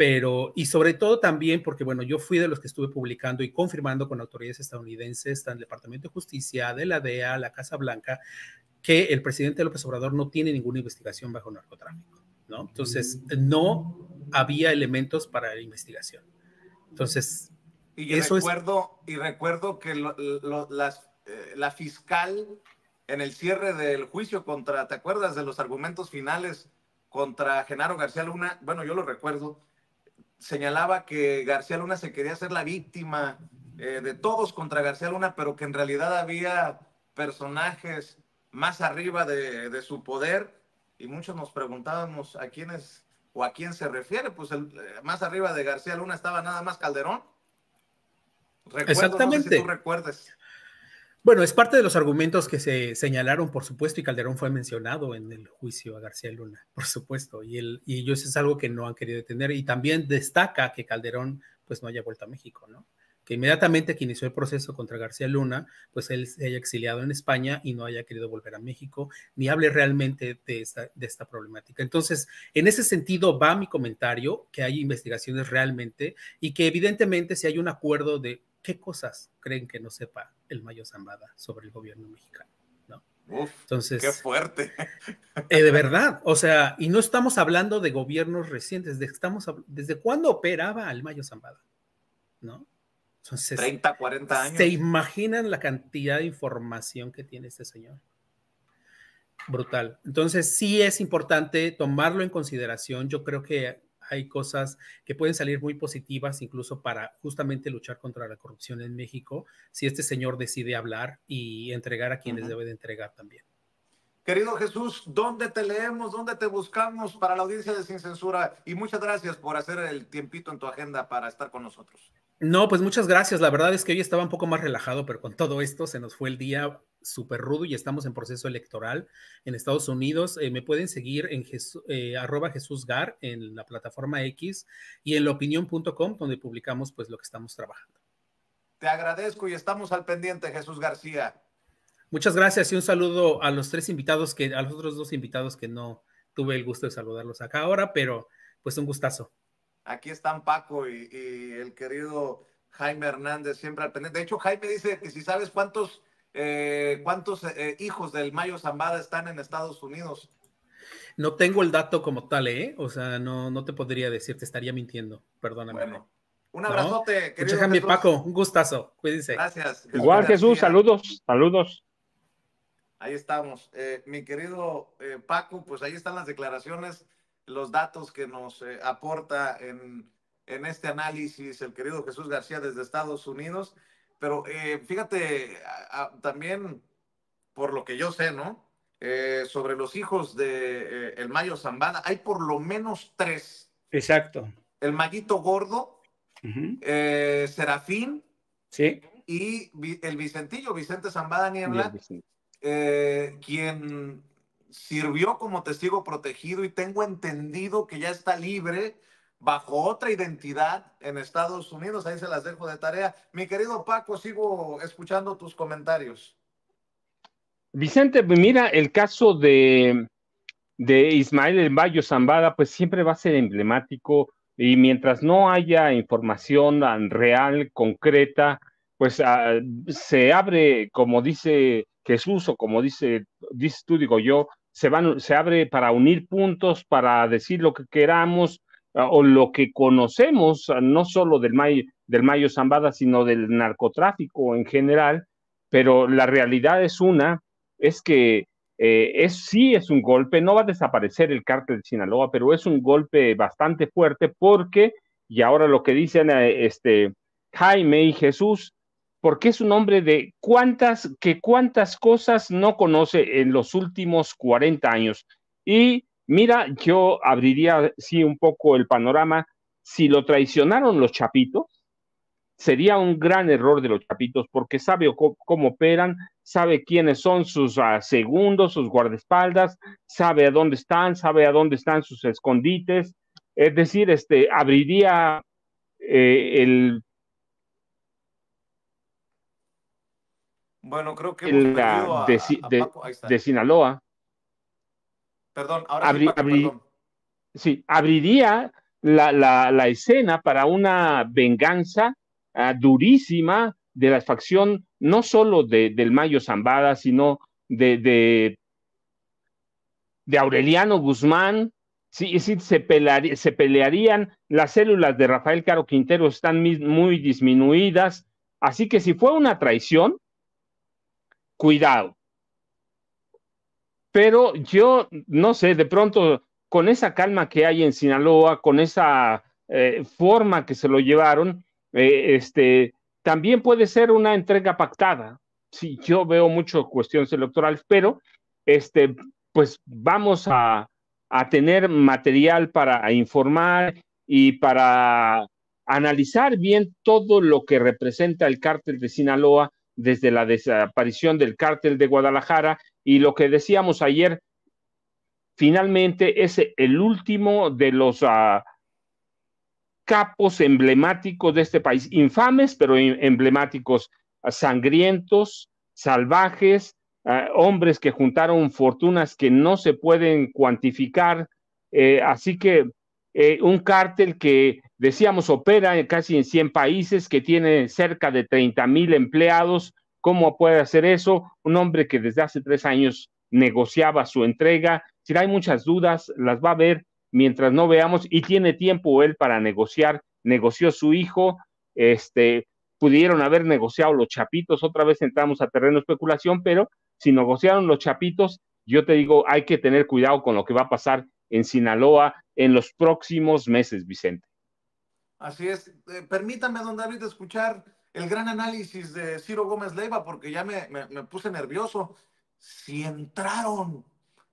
pero y sobre todo también porque bueno, yo fui de los que estuve publicando y confirmando con autoridades estadounidenses, tanto el Departamento de Justicia, de la DEA, la Casa Blanca, que el presidente López Obrador no tiene ninguna investigación bajo narcotráfico, ¿no? Entonces, mm. no había elementos para la investigación. Entonces, y eso recuerdo, y recuerdo que eh, la fiscal en el cierre del juicio contra, ¿te acuerdas de los argumentos finales contra Genaro García Luna? Bueno, yo lo recuerdo señalaba que García Luna se quería ser la víctima eh, de todos contra García Luna, pero que en realidad había personajes más arriba de, su poder y muchos nos preguntábamos a quiénes o a quién se refiere. Pues el, eh, más arriba de García Luna estaba nada más Calderón. Exactamente. si tú recuerdes. Bueno, es parte de los argumentos que se señalaron, por supuesto, y Calderón fue mencionado en el juicio a García Luna, por supuesto, y, el, y ellos es algo que no han querido detener. Y también destaca que Calderón pues no haya vuelto a México, ¿no? Que inmediatamente que inició el proceso contra García Luna, pues él se haya exiliado en España y no haya querido volver a México, ni hable realmente de esta, de esta problemática. Entonces, en ese sentido va mi comentario, que hay investigaciones realmente y que evidentemente si hay un acuerdo de ¿qué cosas creen que no sepa el Mayo Zambada sobre el gobierno mexicano? ¿no? Uf, Entonces, qué fuerte. Eh, de verdad, o sea, y no estamos hablando de gobiernos recientes, de, estamos, ¿desde cuándo operaba el Mayo Zambada? ¿No? Entonces, 30, 40 años. ¿Se imaginan la cantidad de información que tiene este señor? Brutal. Entonces, sí es importante tomarlo en consideración. Yo creo que hay cosas que pueden salir muy positivas incluso para justamente luchar contra la corrupción en México, si este señor decide hablar y entregar a quienes debe de entregar también. Querido Jesús, ¿dónde te leemos? ¿Dónde te buscamos para la audiencia de Sin Censura? Y muchas gracias por hacer el tiempito en tu agenda para estar con nosotros. No, pues muchas gracias. La verdad es que hoy estaba un poco más relajado, pero con todo esto se nos fue el día súper rudo y estamos en proceso electoral en Estados Unidos. Eh, me pueden seguir en eh, arroba Jesús Gar en la plataforma X y en laopinión.com donde publicamos pues lo que estamos trabajando. Te agradezco y estamos al pendiente, Jesús García. Muchas gracias y un saludo a los tres invitados que, a los otros dos invitados que no tuve el gusto de saludarlos acá ahora, pero pues un gustazo. Aquí están Paco y, el querido Jaime Hernández, siempre al pendiente. De hecho, Jaime dice que si sabes cuántos, eh, eh, hijos del Mayo Zambada están en Estados Unidos. No tengo el dato como tal, ¿eh? O sea, no, no te podría decir, te estaría mintiendo, perdóname. un abrazote, querido. Jaime Paco, un gustazo, cuídense. Gracias. Igual Jesús, saludos, saludos. Ahí estamos. Eh, mi querido Paco, pues ahí están las declaraciones los datos que nos eh, aporta en, este análisis el querido Jesús García desde Estados Unidos. Pero eh, fíjate, también por lo que yo sé, ¿no? Eh, sobre los hijos de el Mayo Zambada, hay por lo menos tres. Exacto. El Maguito Gordo, Serafín ¿Sí? y el Vicentillo, Vicente Zambada Niebla, quien sirvió como testigo protegido y tengo entendido que ya está libre bajo otra identidad en Estados Unidos. Ahí se las dejo de tarea. Mi querido Paco, sigo escuchando tus comentarios. Vicente, mira, el caso de, de Ismael en Bayo Zambada, pues siempre va a ser emblemático y mientras no haya información real, concreta, pues ah, se abre, como dice Jesús o como dice, tú, digo yo, se, se abre para unir puntos, para decir lo que queramos ah, o lo que conocemos, ah, no solo del mayo, del mayo Zambada, sino del narcotráfico en general, pero la realidad es una, es que eh, es, sí es un golpe, no va a desaparecer el cártel de Sinaloa, pero es un golpe bastante fuerte porque, y ahora lo que dicen eh, este, Jaime y Jesús, porque es un hombre de cuántas, que cuántas cosas no conoce en los últimos 40 años. Y mira, yo abriría sí un poco el panorama. Si lo traicionaron los chapitos, sería un gran error de los chapitos porque sabe cómo operan, sabe quiénes son sus ah, segundos, sus guardaespaldas, sabe a dónde están, sabe a dónde están sus escondites. Es decir, este abriría eh, el Bueno, creo que de, Sinaloa. Perdón, ahora sí, abriría la, la, escena para una venganza ah, durísima de la facción, no solo de, del Mayo Zambada, sino de, de, de Aureliano Guzmán, Sí, sí se, se, pelearían, las células de Rafael Caro Quintero están muy disminuidas, así que si fue una traición, cuidado. Pero yo, no sé, de pronto, con esa calma que hay en Sinaloa, con esa eh, forma que se lo llevaron, eh, este, también puede ser una entrega pactada. Sí, yo veo muchas cuestiones electorales, pero este, pues vamos a, a tener material para informar y para analizar bien todo lo que representa el cártel de Sinaloa desde la desaparición del cártel de Guadalajara y lo que decíamos ayer, finalmente es el último de los ah, capos emblemáticos de este país, infames pero em, emblemáticos, sangrientos, salvajes, ah, hombres que juntaron fortunas que no se pueden cuantificar, eh, así que eh, un cártel que decíamos opera en casi en 100 países, que tiene cerca de 30 mil empleados. ¿Cómo puede hacer eso? Un hombre que desde hace tres años negociaba su entrega. Si hay muchas dudas, las va a ver mientras no veamos y tiene tiempo él para negociar. Negoció su hijo, este, pudieron haber negociado los chapitos, otra vez entramos a terreno de especulación, pero si negociaron los chapitos, yo te digo, hay que tener cuidado con lo que va a pasar en Sinaloa en los próximos meses, Vicente. Así es. Eh, permítame, don David, escuchar el gran análisis de Ciro Gómez Leiva, porque ya me, puse nervioso. Si entraron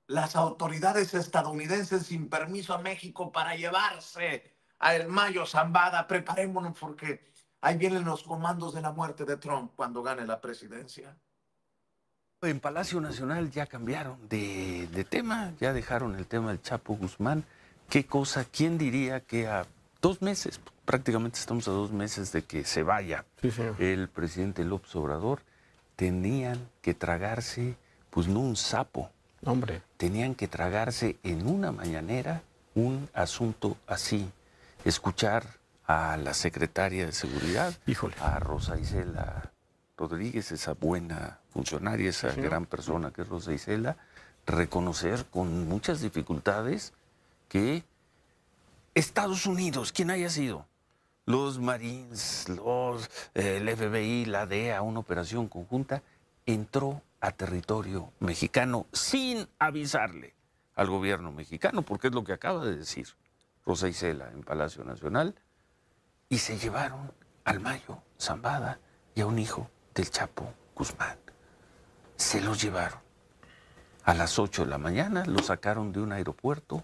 las autoridades estadounidenses sin permiso a México para llevarse a El Mayo Zambada, preparémonos porque ahí vienen los comandos de la muerte de Trump cuando gane la presidencia en Palacio Nacional ya cambiaron de, tema, ya dejaron el tema del Chapo Guzmán. ¿Qué cosa? ¿Quién diría que a dos meses, prácticamente estamos a dos meses de que se vaya el presidente López Obrador, tenían que tragarse, pues no un sapo, Hombre. tenían que tragarse en una mañanera un asunto así, escuchar a la secretaria de Seguridad, Híjole. a Rosa Isela Rodríguez, esa buena funcionaria, esa gran persona que es Rosa Isela, reconocer con muchas dificultades que Estados Unidos, quien haya sido, los Marines, los, eh, el FBI, la DEA, una operación conjunta, entró a territorio mexicano sin avisarle al gobierno mexicano, porque es lo que acaba de decir Rosa Isela en Palacio Nacional, y se llevaron al Mayo Zambada y a un hijo el Chapo Guzmán. Se los llevaron. A las 8 de la mañana lo sacaron de un aeropuerto,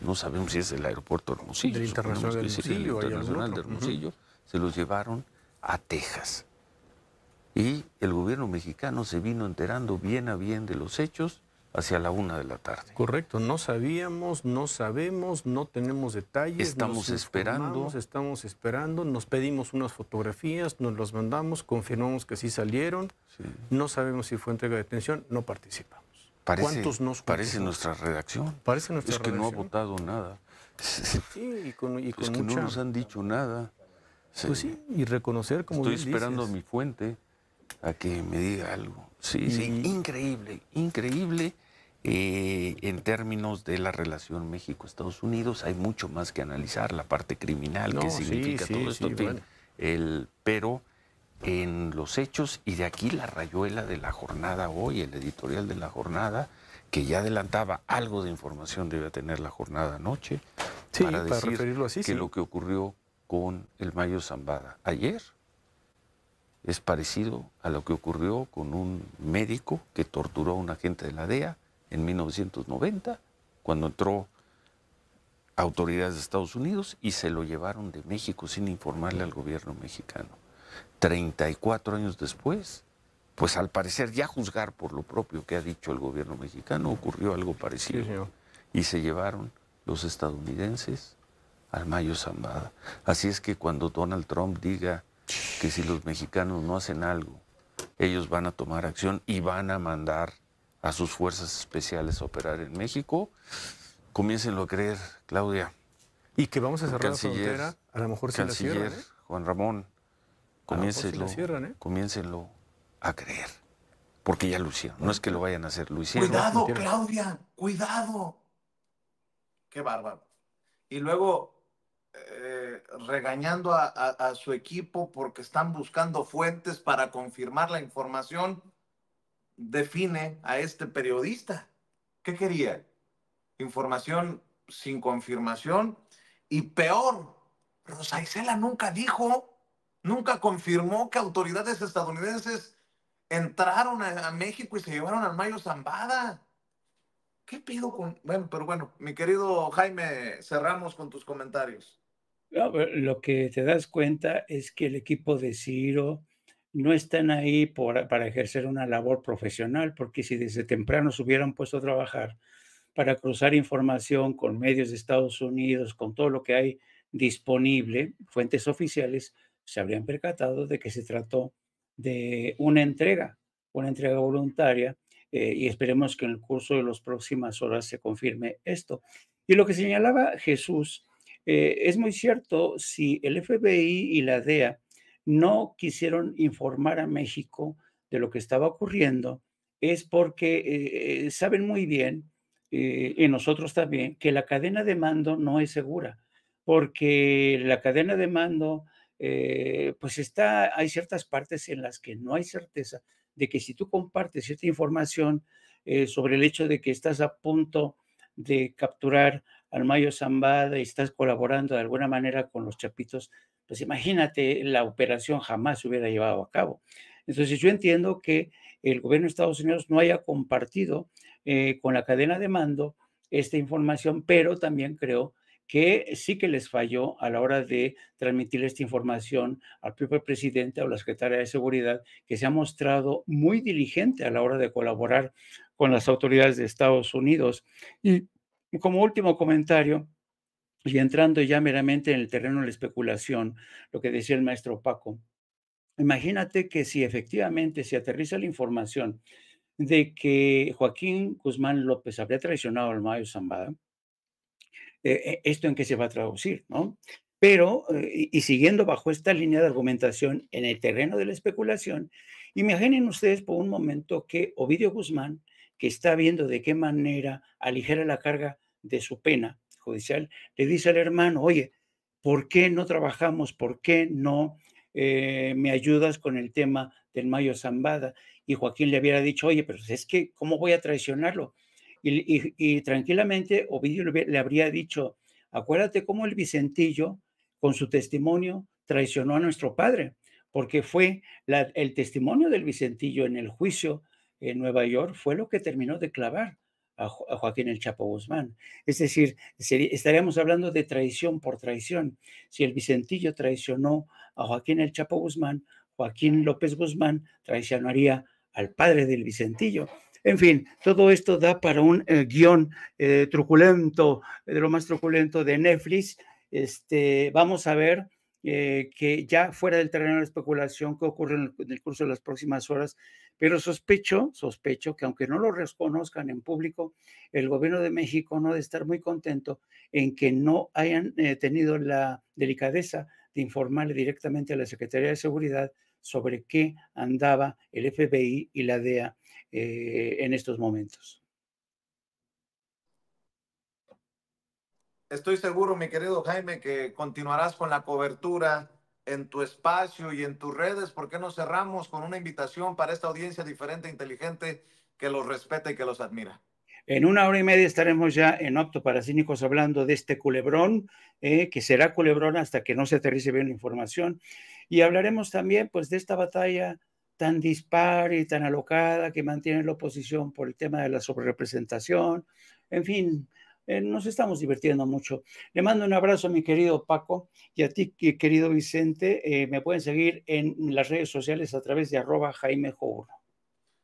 no sabemos si es el aeropuerto Hermosillo, de Internacional, Hermosillo, el internacional de Hermosillo, se los llevaron a Texas. Y el gobierno mexicano se vino enterando bien a bien de los hechos hacia la una de la tarde. Correcto, no sabíamos, no sabemos, no tenemos detalles. Estamos esperando. Estamos esperando, nos pedimos unas fotografías, nos las mandamos, confirmamos que sí salieron, no sabemos si fue entrega de detención, no participamos. ¿Cuántos nos Parece nuestra redacción. Parece nuestra es que no ha votado nada. Sí, y con, y es que no nos han dicho nada. Pues sí, y reconocer como Estoy esperando a mi fuente a que me diga algo. Sí, sí, increíble, increíble eh, en términos de la relación México-Estados Unidos, hay mucho más que analizar, la parte criminal, que significa todo esto. pero en los hechos, y de aquí la rayuela de la jornada hoy, el editorial de la jornada, que ya adelantaba algo de información debe tener la jornada anoche, para, referirlo así, que lo que ocurrió con el Mayo Zambada ayer es parecido a lo que ocurrió con un médico que torturó a un agente de la DEA en 1990, cuando entró autoridades de Estados Unidos y se lo llevaron de México sin informarle al gobierno mexicano. 34 años después, pues al parecer ya juzgar por lo propio que ha dicho el gobierno mexicano, ocurrió algo parecido. y se llevaron los estadounidenses al Mayo Zambada. Así es que cuando Donald Trump diga que si los mexicanos no hacen algo, ellos van a tomar acción y van a mandar a sus fuerzas especiales a operar en México. Comiénsenlo a creer, Claudia. Y que vamos a cerrar la frontera, a lo mejor se cierran. ¿eh? Juan Ramón, comiénsenlo, ¿eh? a creer. Porque ya lo hicieron. No es que lo vayan a hacer, lo hicieron. Cuidado, Claudia, cuidado. Qué bárbaro. Y luego eh, regañando a su equipo porque están buscando fuentes para confirmar la información define a este periodista. ¿Qué quería? Información sin confirmación y peor, Rosa nunca dijo, nunca confirmó que autoridades estadounidenses entraron a, México y se llevaron al Mayo Zambada. ¿Qué pido con.? Bueno, pero bueno, mi querido Jaime, cerramos con tus comentarios. lo que te das cuenta es que el equipo de Ciro, no están ahí para ejercer una labor profesional, porque si desde temprano se hubieran puesto a trabajar para cruzar información con medios de Estados Unidos, con todo lo que hay disponible, fuentes oficiales, se habrían percatado de que se trató de una entrega, una entrega voluntaria, eh, y esperemos que en el curso de las próximas horas se confirme esto. Y lo que señalaba Jesús eh, es muy cierto, si el FBI y la DEA no quisieron informar a México de lo que estaba ocurriendo es porque eh, eh, saben muy bien, eh, y nosotros también, que la cadena de mando no es segura, porque la cadena de mando, pues está, hay ciertas partes en las que no hay certeza de que si tú compartes cierta información sobre el hecho de que estás a punto de capturar al Mayo Zambada y estás colaborando de alguna manera con los chapitos pues imagínate, la operación jamás se hubiera llevado a cabo. Entonces yo entiendo que el gobierno de Estados Unidos no haya compartido eh, con la cadena de mando esta información, pero también creo que sí que les falló a la hora de transmitir esta información al propio presidente o la secretaria de Seguridad, que se ha mostrado muy diligente a la hora de colaborar con las autoridades de Estados Unidos. Y como último comentario, y entrando ya meramente en el terreno de la especulación, lo que decía el maestro Paco, imagínate que si efectivamente se aterriza la información de que Joaquín Guzmán López habría traicionado al Mayo Zambada, eh, e, ¿esto en qué se va a traducir? ¿no? Pero, eh, y siguiendo bajo esta línea de argumentación en el terreno de la especulación, imaginen ustedes por un momento que Ovidio Guzmán, que está viendo de qué manera aligera la carga de su pena, judicial le dice al hermano, oye, ¿por qué no trabajamos? ¿Por qué no eh, me ayudas con el tema del Mayo Zambada? Y Joaquín le hubiera dicho, oye, pero es que, ¿cómo voy a traicionarlo? Y, tranquilamente Ovidio le, habría dicho, acuérdate cómo el Vicentillo, con su testimonio, traicionó a nuestro padre, porque fue el testimonio del Vicentillo en el juicio en Nueva York, fue lo que terminó de clavar a, Joaquín el Chapo Guzmán. Es decir, estaríamos hablando de traición por traición. Si el Vicentillo traicionó a Joaquín el Chapo Guzmán, Joaquín López Guzmán traicionaría al padre del Vicentillo. En fin, todo esto da para un eh, guión eh, truculento, de lo más truculento de Netflix. Este, vamos a ver eh, que ya fuera del terreno de la especulación que ocurre en el curso de las próximas horas, pero sospecho, sospecho que aunque no lo reconozcan en público, el gobierno de México no de estar muy contento en que no hayan eh, tenido la delicadeza de informarle directamente a la Secretaría de Seguridad sobre qué andaba el FBI y la DEA eh, en estos momentos. Estoy seguro, mi querido Jaime, que continuarás con la cobertura en tu espacio y en tus redes, ¿por qué no cerramos con una invitación para esta audiencia diferente, e inteligente, que los respeta y que los admira? En una hora y media estaremos ya en Opto para Cínicos hablando de este culebrón, eh, que será culebrón hasta que no se aterrice bien la información. Y hablaremos también pues, de esta batalla tan dispar y tan alocada que mantiene la oposición por el tema de la sobrerepresentación. En fin, eh, nos estamos divirtiendo mucho. Le mando un abrazo a mi querido Paco y a ti, querido Vicente. Eh, me pueden seguir en las redes sociales a través de arroba Jaime Jouro.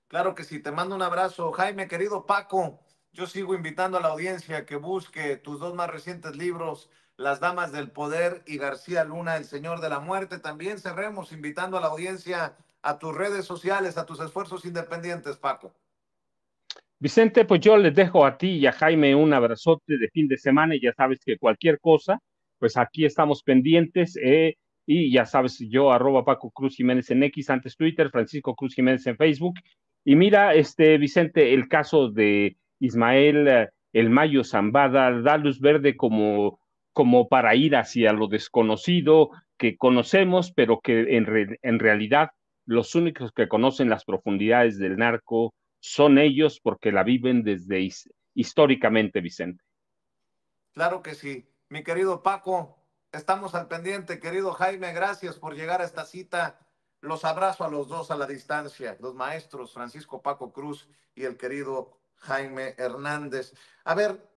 Claro que sí, te mando un abrazo, Jaime, querido Paco. Yo sigo invitando a la audiencia que busque tus dos más recientes libros, Las Damas del Poder y García Luna, El Señor de la Muerte. También cerremos invitando a la audiencia a tus redes sociales, a tus esfuerzos independientes, Paco. Vicente, pues yo les dejo a ti y a Jaime un abrazote de fin de semana y ya sabes que cualquier cosa, pues aquí estamos pendientes. Eh, y ya sabes, yo arroba Paco Cruz Jiménez en X, antes Twitter, Francisco Cruz Jiménez en Facebook. Y mira, este Vicente, el caso de Ismael eh, El Mayo Zambada da luz verde como, como para ir hacia lo desconocido que conocemos, pero que en realidad los únicos que conocen las profundidades del narco son ellos porque la viven desde históricamente, Vicente. Claro que sí. Mi querido Paco, estamos al pendiente. Querido Jaime, gracias por llegar a esta cita. Los abrazo a los dos a la distancia, los maestros Francisco Paco Cruz y el querido Jaime Hernández. A ver,